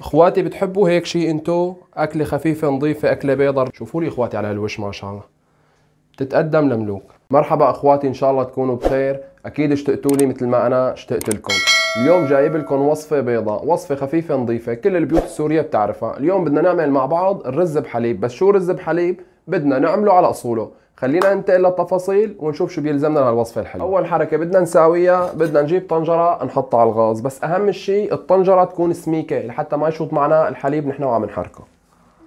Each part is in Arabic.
اخواتي بتحبوا هيك شيء انتو اكله خفيفه نظيفه اكله بيضة شوفوا لي اخواتي على هالوش ما شاء الله بتتقدم لملوك مرحبا اخواتي ان شاء الله تكونوا بخير اكيد اشتقتوا لي مثل ما انا اشتقت لكم اليوم جايب لكم وصفة بيضاء وصفة خفيفة نظيفة كل البيوت السورية بتعرفها اليوم بدنا نعمل مع بعض الرز بحليب بس شو رز بحليب بدنا نعمله على أصوله خلينا ننتقل للتفاصيل ونشوف شو بيلزمنا لهالوصفة الحلوة أول حركة بدنا نساويها بدنا نجيب طنجرة نحطها على الغاز بس أهم شيء الطنجرة تكون سميكة لحتى ما يشوط معنا الحليب نحن وعم نحركه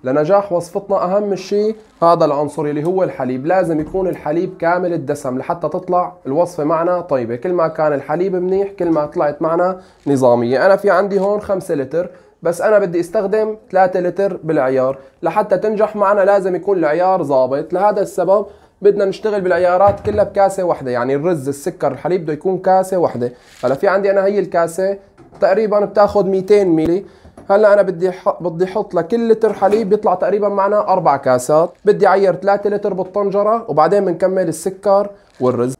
لنجاح وصفتنا أهم شيء هذا العنصر اللي هو الحليب لازم يكون الحليب كامل الدسم لحتى تطلع الوصفة معنا طيبة كل ما كان الحليب منيح كل ما طلعت معنا نظامية أنا في عندي هون 5 لتر بس انا بدي استخدم 3 لتر بالعيار لحتى تنجح معنا لازم يكون العيار ظابط لهذا السبب بدنا نشتغل بالعيارات كلها بكاسه واحده يعني الرز السكر الحليب بده يكون كاسه واحده هلا في عندي انا هي الكاسه تقريبا بتاخذ 200 ملي هلا انا بدي بدي احط لكل لتر حليب بيطلع تقريبا معنا اربع كاسات بدي اعير 3 لتر بالطنجره وبعدين بنكمل السكر والرز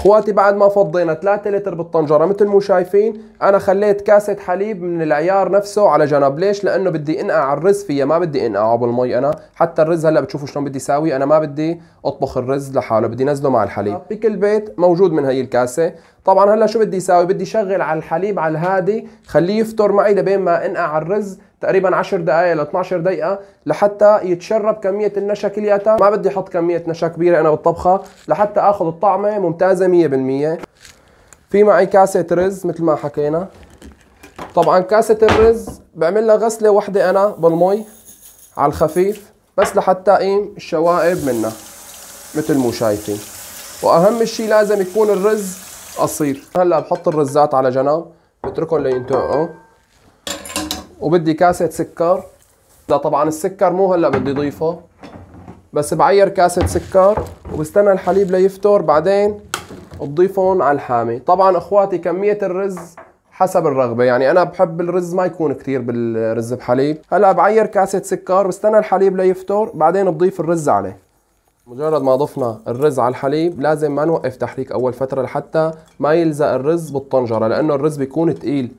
اخواتي بعد ما فضينا 3 لتر بالطنجره مثل ما شايفين انا خليت كاسه حليب من العيار نفسه على جنب ليش لانه بدي انقع الرز فيها ما بدي انقعه بالمي انا حتى الرز هلا بتشوفوا شلون بدي ساوي انا ما بدي اطبخ الرز لحاله بدي نزله مع الحليب آه. بكل بيت موجود من هي الكاسه طبعا هلا شو بدي ساوي بدي شغل على الحليب على الهادي خليه يفتر معي لبين ما انقع الرز تقريبا 10 دقائق ل 12 دقيقه لحتى يتشرب كميه النشا كلياتها ما بدي احط كميه نشا كبيره انا بالطبخه لحتى اخذ الطعمه ممتازه 100% في معي كاسه رز مثل ما حكينا طبعا كاسه الرز بعمل لها غسله وحده انا بالمي على الخفيف بس لحتى اقيم الشوائب منها مثل مو شايفين واهم شيء لازم يكون الرز قصير هلا بحط الرزات على جنب بتركهم لينتقعوا وبدي كاسة سكر لا طبعا السكر مو هلا بدي ضيفه بس بعير كاسة سكر وبستنى الحليب ليفتر بعدين بضيفهم على الحامي طبعا اخواتي كمية الرز حسب الرغبة يعني أنا بحب الرز ما يكون كثير بالرز بحليب هلا بعير كاسة سكر بستنى الحليب ليفتر بعدين بضيف الرز عليه مجرد ما ضفنا الرز على الحليب لازم ما نوقف تحريك أول فترة لحتى ما يلزق الرز بالطنجرة لأنه الرز بيكون تقيل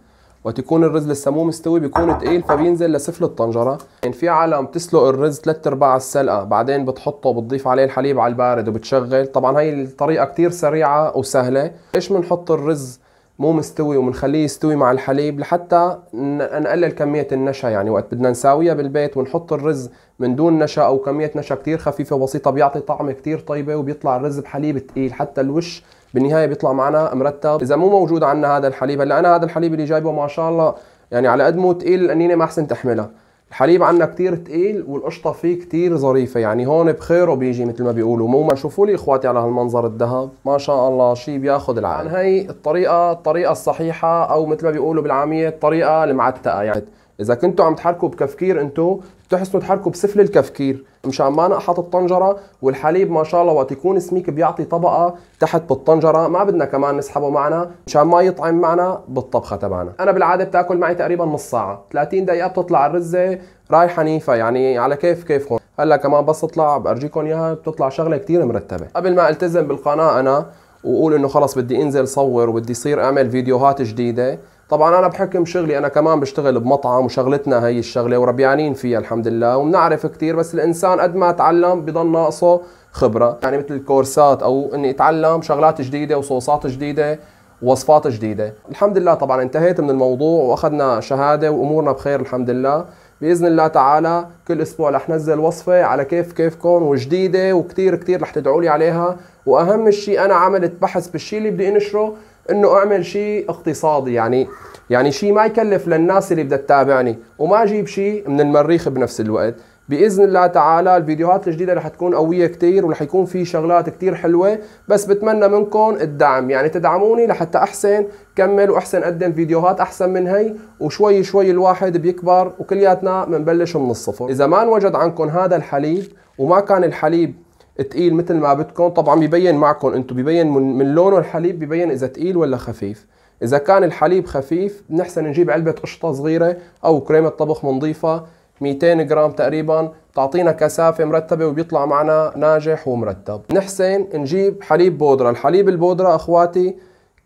وتكون الرز لسه مو مستوي بيكون تقيل فبينزل لسفل الطنجره يعني في عالم بتسلق الرز 3 ارباع السلقه بعدين بتحطه بتضيف عليه الحليب على البارد وبتشغل طبعا هي الطريقه كتير سريعه وسهله ليش بنحط الرز مو مستوي وبنخليه يستوي مع الحليب لحتى نقلل كميه النشا يعني وقت بدنا نساويها بالبيت ونحط الرز من دون نشا او كميه نشا كتير خفيفه وبسيطه بيعطي طعم كتير طيبه وبيطلع الرز بحليب تقيل حتى الوش بالنهايه بيطلع معنا مرتب اذا مو موجود عندنا هذا الحليب هلا انا هذا الحليب اللي جايبه ما شاء الله يعني على قد مو ثقيل القنينه ما احسن تحملها الحليب عندنا كثير ثقيل والقشطه فيه كثير ظريفه يعني هون بخيره بيجي مثل ما بيقولوا مو شوفوا لي اخواتي على هالمنظر الذهب ما شاء الله شيء بياخذ العقل هي الطريقه الطريقه الصحيحه او مثل ما بيقولوا بالعاميه الطريقه المعتقه يعني اذا كنتوا عم تحركوا بكفكير انتوا بتحسنوا تحركوا بسفل الكفكير مشان ما نقحط الطنجره والحليب ما شاء الله وقت يكون سميك بيعطي طبقه تحت بالطنجره ما بدنا كمان نسحبه معنا مشان ما يطعم معنا بالطبخه تبعنا انا بالعاده بتاكل معي تقريبا نص ساعه 30 دقيقه بتطلع الرزه رايحه نيفه يعني على كيف كيفكم هلا كمان بس اطلع بارجيكم اياها بتطلع شغله كثير مرتبه قبل ما التزم بالقناه انا واقول انه خلص بدي انزل صور وبدي صير اعمل فيديوهات جديده طبعا انا بحكم شغلي انا كمان بشتغل بمطعم وشغلتنا هي الشغله وربيانين فيها الحمد لله وبنعرف كثير بس الانسان قد ما تعلم بضل ناقصه خبره يعني مثل الكورسات او اني اتعلم شغلات جديده وصوصات جديده وصفات جديده الحمد لله طبعا انتهيت من الموضوع واخذنا شهاده وامورنا بخير الحمد لله باذن الله تعالى كل اسبوع رح نزل وصفه على كيف كيفكم وجديده وكثير كثير رح تدعوا لي عليها واهم شيء انا عملت بحث بالشيء اللي بدي انشره انه اعمل شيء اقتصادي يعني يعني شيء ما يكلف للناس اللي بدها تتابعني وما اجيب شيء من المريخ بنفس الوقت باذن الله تعالى الفيديوهات الجديده رح تكون قويه كثير ورح يكون في شغلات كثير حلوه بس بتمنى منكم الدعم يعني تدعموني لحتى احسن كمل واحسن اقدم فيديوهات احسن من هي وشوي شوي الواحد بيكبر وكلياتنا بنبلش من الصفر اذا ما انوجد عنكم هذا الحليب وما كان الحليب تقيل مثل ما بدكم طبعا ببين معكم انتم ببين من, لونه الحليب ببين اذا تقيل ولا خفيف اذا كان الحليب خفيف بنحسن نجيب علبه قشطه صغيره او كريمه طبخ منضيفه 200 جرام تقريبا تعطينا كثافة مرتبة وبيطلع معنا ناجح ومرتب نحسن نجيب حليب بودرة الحليب البودرة أخواتي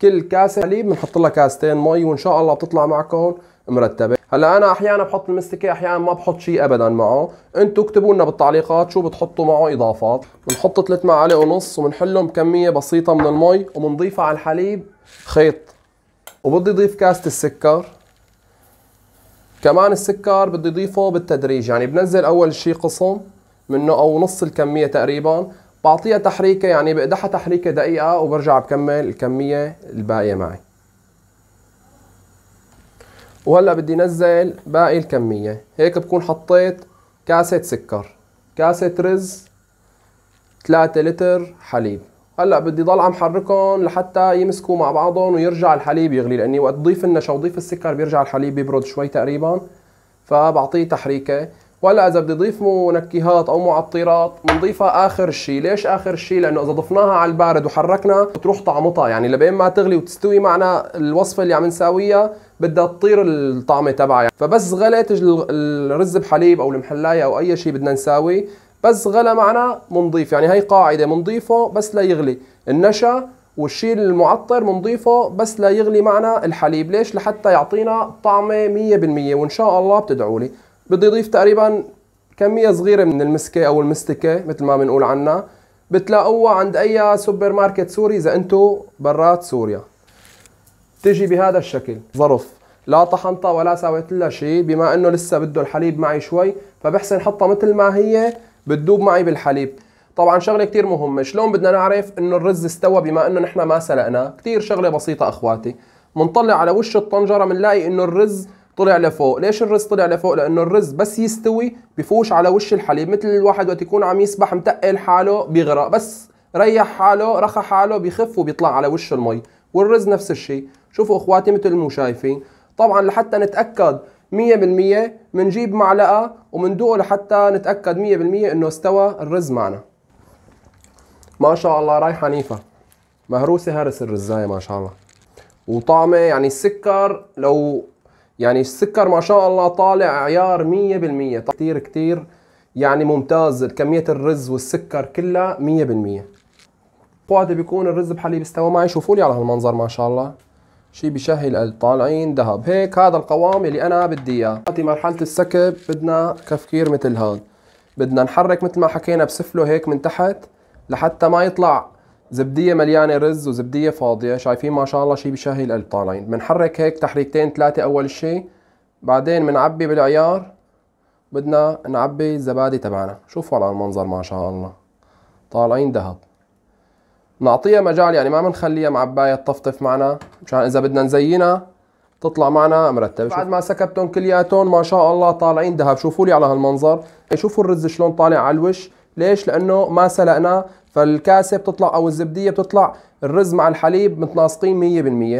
كل كاسة حليب بنحط لها كاستين مي وإن شاء الله بتطلع معكم مرتبه هلا انا احيانا بحط المستكه احيانا ما بحط شيء ابدا معه انتم اكتبوا لنا بالتعليقات شو بتحطوا معه اضافات بنحط ثلاث معالق ونص وبنحلهم بكميه بسيطه من المي وبنضيفها على الحليب خيط وبدي اضيف كاسه السكر كمان السكر بدي اضيفه بالتدريج يعني بنزل اول شيء قسم منه او نص الكميه تقريبا بعطيها تحريكه يعني بقدحها تحريكه دقيقه وبرجع بكمل الكميه الباقيه معي وهلا بدي انزل باقي الكميه هيك بكون حطيت كاسه سكر كاسه رز 3 لتر حليب هلا بدي ضل عم حركهم لحتى يمسكوا مع بعضهم ويرجع الحليب يغلي لاني وقت تضيف النشا وضيف السكر بيرجع الحليب بيبرد شوي تقريبا فبعطيه تحريكه ولا اذا بدي اضيف منكهات او معطرات بنضيفها اخر شيء ليش اخر شيء لانه اذا ضفناها على البارد وحركنا بتروح طعمتها يعني لبين ما تغلي وتستوي معنا الوصفه اللي عم نساويها بدها تطير الطعمه تبعها يعني. فبس غليت الرز بحليب او المحلايه او اي شيء بدنا نساويه بس غلى معنا منضيف يعني هي قاعده منضيفه بس لا يغلي النشا والشيء المعطر بنضيفه بس لا يغلي معنا الحليب ليش لحتى يعطينا طعمه 100% وان شاء الله بتدعوا لي بدي اضيف تقريبا كمية صغيرة من المسكة أو المستكة مثل ما بنقول عنها بتلاقوها عند أي سوبر ماركت سوري إذا أنتم برات سوريا تجي بهذا الشكل ظرف لا طحنتها ولا سويت لها شيء بما انه لسه بده الحليب معي شوي فبحسن حطها مثل ما هي بتذوب معي بالحليب طبعا شغله كثير مهمه شلون بدنا نعرف انه الرز استوى بما انه نحن ما سلقناه كثير شغله بسيطه اخواتي بنطلع على وش الطنجره بنلاقي انه الرز طلع لفوق ليش الرز طلع لفوق لانه الرز بس يستوي بفوش على وش الحليب مثل الواحد وقت يكون عم يسبح متقل حاله بيغرق بس ريح حاله رخى حاله بيخف وبيطلع على وش المي والرز نفس الشيء شوفوا اخواتي مثل ما شايفين طبعا لحتى نتاكد 100% بنجيب معلقه وبندوقه لحتى نتاكد 100% انه استوى الرز معنا ما شاء الله رايحه نيفه مهروسه هرس الرزايه ما شاء الله وطعمه يعني السكر لو يعني السكر ما شاء الله طالع عيار 100% كثير كثير يعني ممتاز كمية الرز والسكر كلها 100% وقت بيكون الرز بحليب استوى معي شوفوا لي على هالمنظر ما شاء الله شيء بشهي القلب طالعين ذهب هيك هذا القوام اللي انا بدي اياه مرحله السكب بدنا كفكير مثل هذا بدنا نحرك مثل ما حكينا بسفله هيك من تحت لحتى ما يطلع زبديه مليانه رز وزبديه فاضيه شايفين ما شاء الله شيء بشهي القلب طالعين بنحرك هيك تحريكتين ثلاثه اول شيء بعدين بنعبي بالعيار بدنا نعبي الزبادي تبعنا شوفوا على المنظر ما شاء الله طالعين ذهب نعطيها مجال يعني ما بنخليها معباية تطفطف معنا مشان اذا بدنا نزينها تطلع معنا مرتبة بعد ما سكبتهم كلياتهم ما شاء الله طالعين ذهب شوفوا لي على هالمنظر إيه، شوفوا الرز شلون طالع على الوش ليش لانه ما سلقناه فالكاسه بتطلع او الزبديه بتطلع الرز مع الحليب متناسقين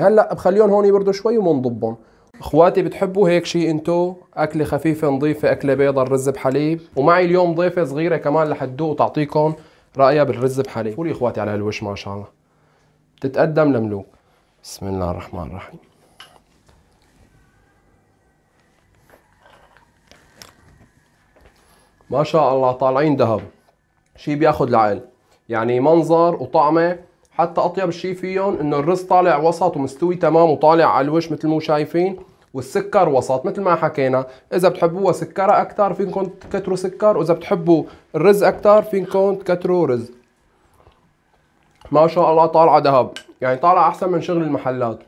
100% هلا بخليهم هون يبردوا شوي ومنضبهم اخواتي بتحبوا هيك شيء انتو اكله خفيفه نظيفه اكله بيضة الرز بحليب ومعي اليوم ضيفه صغيره كمان رح تدوق وتعطيكم رايها بالرز بحليب قولي اخواتي على هالوش ما شاء الله بتتقدم لملوك بسم الله الرحمن الرحيم ما شاء الله طالعين ذهب شيء بياخذ العقل يعني منظر وطعمه حتى اطيب شيء فيهم انه الرز طالع وسط ومستوي تمام وطالع على الوش مثل ما شايفين والسكر وسط مثل ما حكينا اذا بتحبوها سكرها اكثر فيكم تكتروا سكر واذا بتحبوا الرز اكثر فيكم تكتروا رز ما شاء الله طالعه ذهب يعني طالعه احسن من شغل المحلات